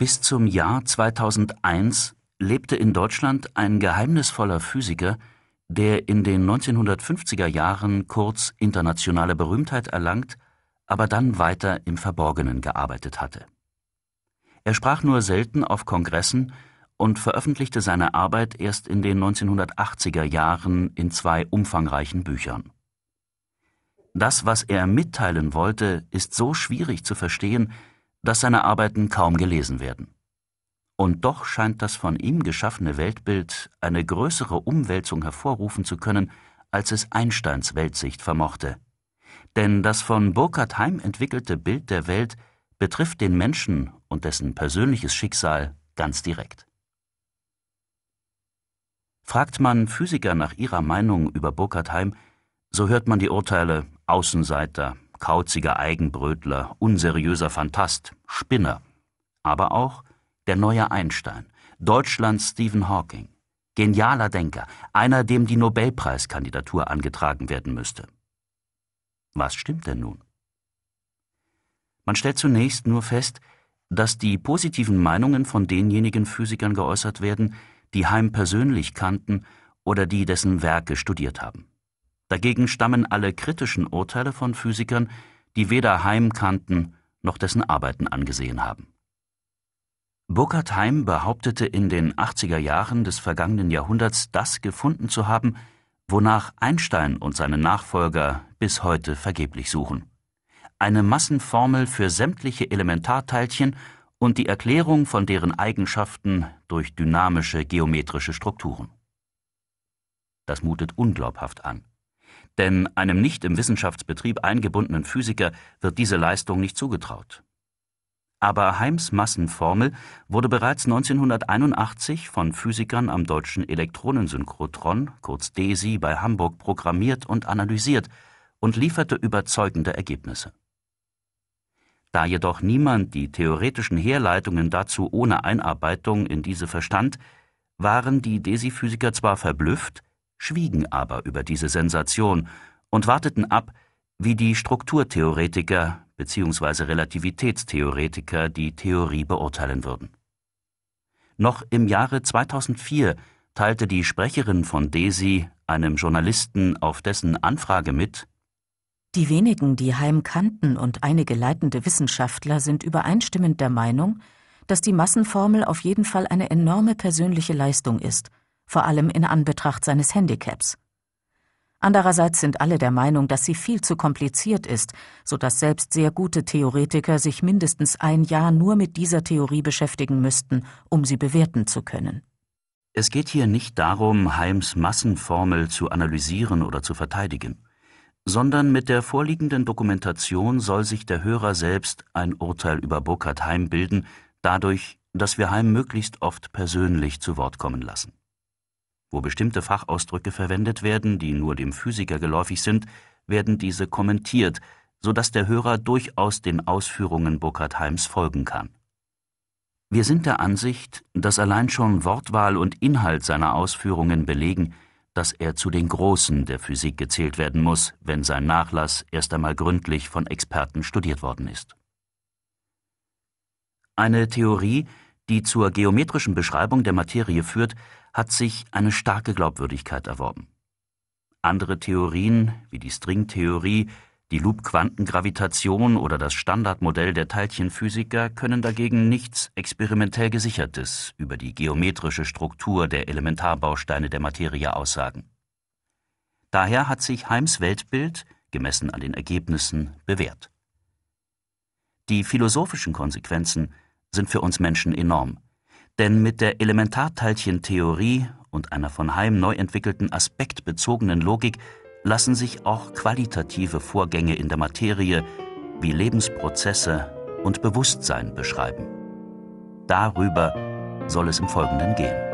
bis zum Jahr 2001 lebte in Deutschland ein geheimnisvoller Physiker, der in den 1950er Jahren kurz internationale Berühmtheit erlangt, aber dann weiter im Verborgenen gearbeitet hatte. Er sprach nur selten auf Kongressen und veröffentlichte seine Arbeit erst in den 1980er Jahren in zwei umfangreichen Büchern. Das, was er mitteilen wollte, ist so schwierig zu verstehen, dass seine Arbeiten kaum gelesen werden. Und doch scheint das von ihm geschaffene Weltbild eine größere Umwälzung hervorrufen zu können, als es Einsteins Weltsicht vermochte. Denn das von Burkhard Heim entwickelte Bild der Welt betrifft den Menschen und dessen persönliches Schicksal ganz direkt. Fragt man Physiker nach ihrer Meinung über Burkhard Heim, so hört man die Urteile Außenseiter, kauziger Eigenbrötler, unseriöser Fantast, Spinner, aber auch der neue Einstein, Deutschlands Stephen Hawking, genialer Denker, einer, dem die Nobelpreiskandidatur angetragen werden müsste. Was stimmt denn nun? Man stellt zunächst nur fest, dass die positiven Meinungen von denjenigen Physikern geäußert werden, die Heim persönlich kannten oder die dessen Werke studiert haben. Dagegen stammen alle kritischen Urteile von Physikern, die weder Heim kannten noch dessen Arbeiten angesehen haben. Burkhard Heim behauptete in den 80er Jahren des vergangenen Jahrhunderts das gefunden zu haben, wonach Einstein und seine Nachfolger bis heute vergeblich suchen. Eine Massenformel für sämtliche Elementarteilchen und die Erklärung von deren Eigenschaften durch dynamische geometrische Strukturen. Das mutet unglaubhaft an. Denn einem nicht im Wissenschaftsbetrieb eingebundenen Physiker wird diese Leistung nicht zugetraut. Aber Heims Massenformel wurde bereits 1981 von Physikern am deutschen Elektronensynchrotron, kurz DESI, bei Hamburg programmiert und analysiert und lieferte überzeugende Ergebnisse. Da jedoch niemand die theoretischen Herleitungen dazu ohne Einarbeitung in diese verstand, waren die DESI-Physiker zwar verblüfft, schwiegen aber über diese Sensation und warteten ab, wie die Strukturtheoretiker bzw. Relativitätstheoretiker die Theorie beurteilen würden. Noch im Jahre 2004 teilte die Sprecherin von DESI einem Journalisten auf dessen Anfrage mit, die wenigen, die Heim kannten und einige leitende Wissenschaftler sind übereinstimmend der Meinung, dass die Massenformel auf jeden Fall eine enorme persönliche Leistung ist – vor allem in Anbetracht seines Handicaps. Andererseits sind alle der Meinung, dass sie viel zu kompliziert ist, so dass selbst sehr gute Theoretiker sich mindestens ein Jahr nur mit dieser Theorie beschäftigen müssten, um sie bewerten zu können. Es geht hier nicht darum, Heims Massenformel zu analysieren oder zu verteidigen, sondern mit der vorliegenden Dokumentation soll sich der Hörer selbst ein Urteil über Burkhard Heim bilden, dadurch, dass wir Heim möglichst oft persönlich zu Wort kommen lassen. Wo bestimmte Fachausdrücke verwendet werden, die nur dem Physiker geläufig sind, werden diese kommentiert, so dass der Hörer durchaus den Ausführungen Burkhard Heims folgen kann. Wir sind der Ansicht, dass allein schon Wortwahl und Inhalt seiner Ausführungen belegen, dass er zu den Großen der Physik gezählt werden muss, wenn sein Nachlass erst einmal gründlich von Experten studiert worden ist. Eine Theorie, die zur geometrischen Beschreibung der Materie führt, hat sich eine starke Glaubwürdigkeit erworben. Andere Theorien, wie die Stringtheorie, die Loop-Quantengravitation oder das Standardmodell der Teilchenphysiker können dagegen nichts experimentell gesichertes über die geometrische Struktur der Elementarbausteine der Materie aussagen. Daher hat sich Heims Weltbild, gemessen an den Ergebnissen, bewährt. Die philosophischen Konsequenzen sind für uns Menschen enorm. Denn mit der Elementarteilchentheorie und einer von Heim neu entwickelten aspektbezogenen Logik lassen sich auch qualitative Vorgänge in der Materie wie Lebensprozesse und Bewusstsein beschreiben. Darüber soll es im Folgenden gehen.